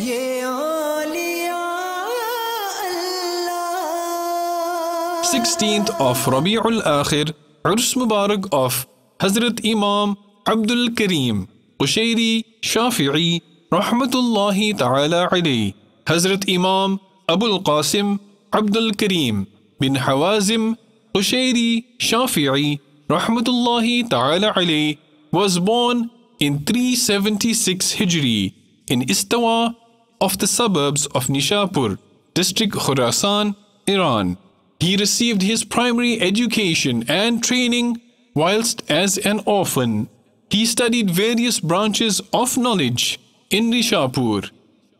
16 16th of Rabi'ul Akhir عرس Mubarak of Hazrat Imam Abdul Karim Qushairi Shafi'i Rahmatullahi Ta'ala alayh Hazrat Imam Abul Qasim Abdul Karim bin Hawazim Qushairi Shafi'i Rahmatullahi Ta'ala alayh was born in 376 Hijri in Istawa, of the suburbs of Nishapur, district Khurasan, Iran. He received his primary education and training whilst as an orphan. He studied various branches of knowledge in Nishapur.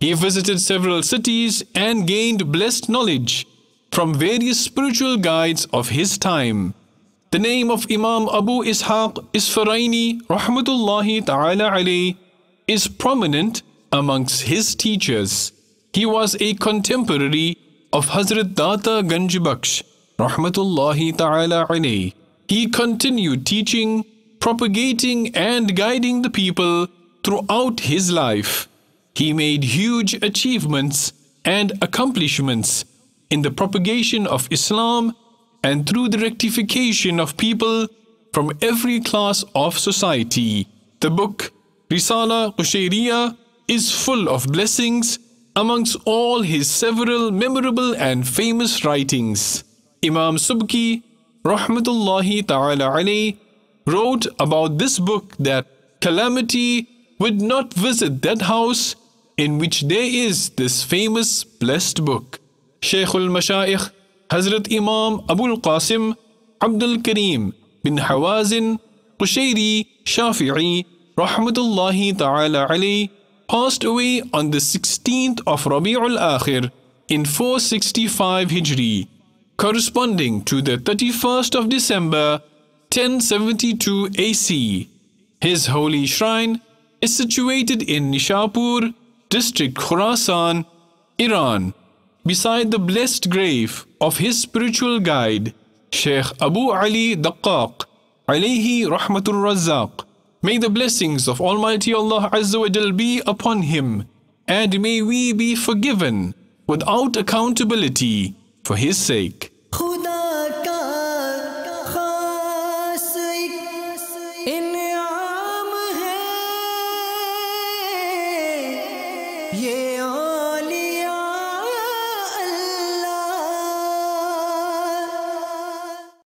He visited several cities and gained blessed knowledge from various spiritual guides of his time. The name of Imam Abu Ishaq Isfaraini rahmatullahi ta'ala alayh is prominent amongst his teachers. He was a contemporary of Hazrat Data Ganj Baksh, rahmatullahi ta'ala alayhi. He continued teaching, propagating and guiding the people throughout his life. He made huge achievements and accomplishments in the propagation of Islam and through the rectification of people from every class of society. The book Risala Qushayriya is full of blessings amongst all his several memorable and famous writings. Imam Subki, rahmatullahi ta'ala alayh, wrote about this book that calamity would not visit that house in which there is this famous blessed book. Shaykh al-Mashaykh, Hazrat Imam Abu al-Qasim, Abdul Karim bin Hawazin, Qushayri Shafi'i, rahmatullahi ta'ala alayh, passed away on the 16th of Rabi'ul Akhir in 465 Hijri, corresponding to the 31st of December 1072 AC. His holy shrine is situated in Nishapur, district Khurasan, Iran, beside the blessed grave of his spiritual guide, Sheikh Abu Ali Daqqaq, alayhi rahmatul razzaq. May the blessings of Almighty Allah Azza wa Jal be upon him, and may we be forgiven without accountability for his sake.